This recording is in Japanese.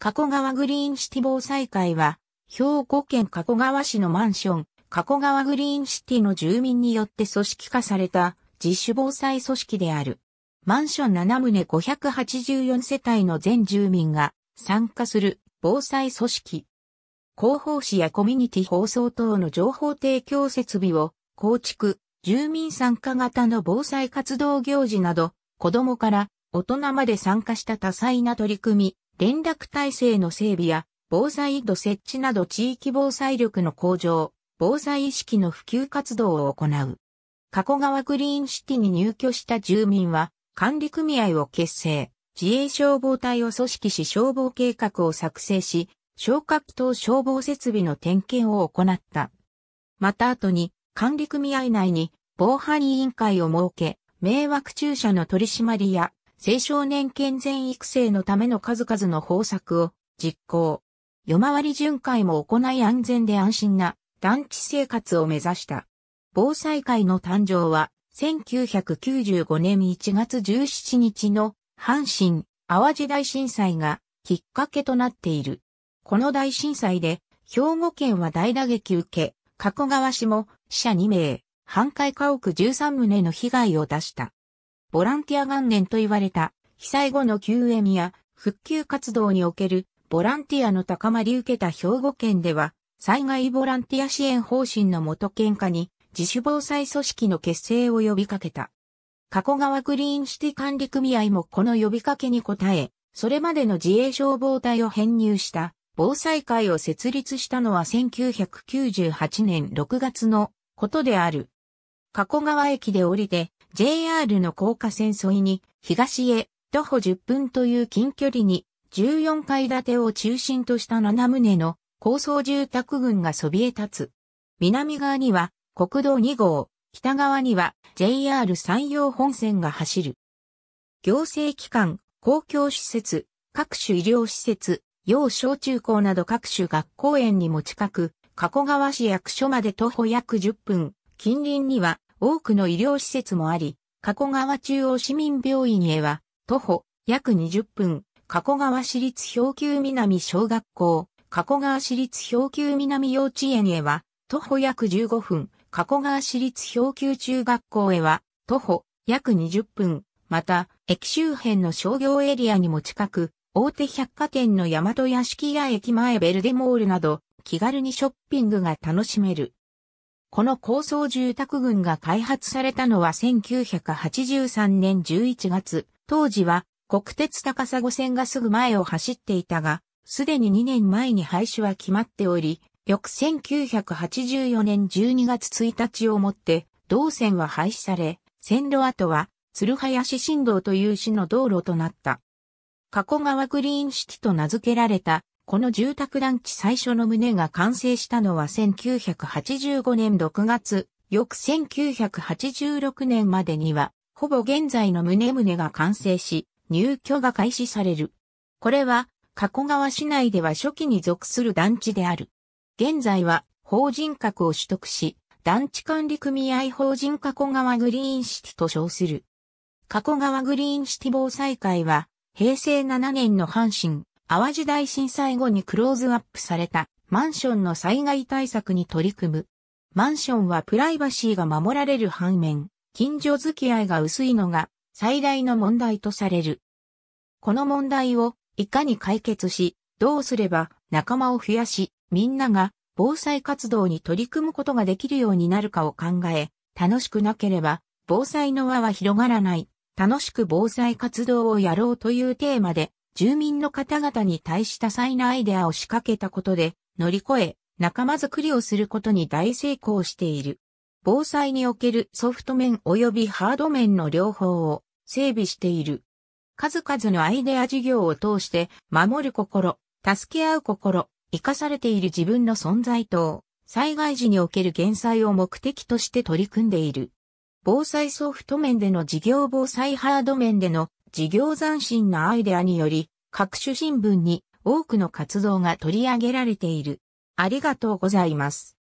加古川グリーンシティ防災会は、兵庫県加古川市のマンション、加古川グリーンシティの住民によって組織化された自主防災組織である。マンション7棟584世帯の全住民が参加する防災組織。広報誌やコミュニティ放送等の情報提供設備を構築、住民参加型の防災活動行事など、子供から大人まで参加した多彩な取り組み、連絡体制の整備や防災戸設置など地域防災力の向上、防災意識の普及活動を行う。加古川グリーンシティに入居した住民は管理組合を結成、自衛消防隊を組織し消防計画を作成し、消火器等消防設備の点検を行った。また後に管理組合内に防犯委員会を設け、迷惑駐車の取り締まりや青少年健全育成のための数々の方策を実行。夜回り巡回も行い安全で安心な団地生活を目指した。防災会の誕生は1995年1月17日の阪神・淡路大震災がきっかけとなっている。この大震災で兵庫県は大打撃受け、加古川市も死者2名、半壊家屋13棟の被害を出した。ボランティア元年と言われた、被災後の救援や復旧活動におけるボランティアの高まり受けた兵庫県では、災害ボランティア支援方針の元県下に自主防災組織の結成を呼びかけた。加古川グリーンシティ管理組合もこの呼びかけに応え、それまでの自衛消防隊を編入した防災会を設立したのは1998年6月のことである。加古川駅で降りて JR の高架線沿いに東へ徒歩10分という近距離に14階建てを中心とした7棟の高層住宅群がそびえ立つ。南側には国道2号、北側には JR 山陽本線が走る。行政機関、公共施設、各種医療施設、要小中高など各種学校園にも近く、加古川市役所まで徒歩約10分、近隣には多くの医療施設もあり、加古川中央市民病院へは、徒歩約20分、加古川市立氷級南小学校、加古川市立氷級南幼稚園へは、徒歩約15分、加古川市立氷級中学校へは、徒歩約20分、また、駅周辺の商業エリアにも近く、大手百貨店の大和屋敷や駅前ベルデモールなど、気軽にショッピングが楽しめる。この高層住宅群が開発されたのは1983年11月、当時は国鉄高砂線がすぐ前を走っていたが、すでに2年前に廃止は決まっており、翌1984年12月1日をもって、同線は廃止され、線路跡は、鶴林新道という市の道路となった。加古川グリーンシティと名付けられたこの住宅団地最初の棟が完成したのは1985年6月、翌1986年までには、ほぼ現在の棟棟が完成し、入居が開始される。これは、加古川市内では初期に属する団地である。現在は、法人格を取得し、団地管理組合法人加古川グリーンシティと称する。加古川グリーンシティ防災会は、平成7年の阪神、淡路大震災後にクローズアップされたマンションの災害対策に取り組む。マンションはプライバシーが守られる反面、近所付き合いが薄いのが最大の問題とされる。この問題をいかに解決し、どうすれば仲間を増やし、みんなが防災活動に取り組むことができるようになるかを考え、楽しくなければ防災の輪は広がらない、楽しく防災活動をやろうというテーマで住民の方々に対し多彩なアイデアを仕掛けたことで、乗り越え、仲間づくりをすることに大成功している。防災におけるソフト面及びハード面の両方を整備している。数々のアイデア事業を通して、守る心、助け合う心、生かされている自分の存在等、災害時における減災を目的として取り組んでいる。防災ソフト面での事業防災ハード面での事業斬新なアイデアにより、各種新聞に多くの活動が取り上げられている。ありがとうございます。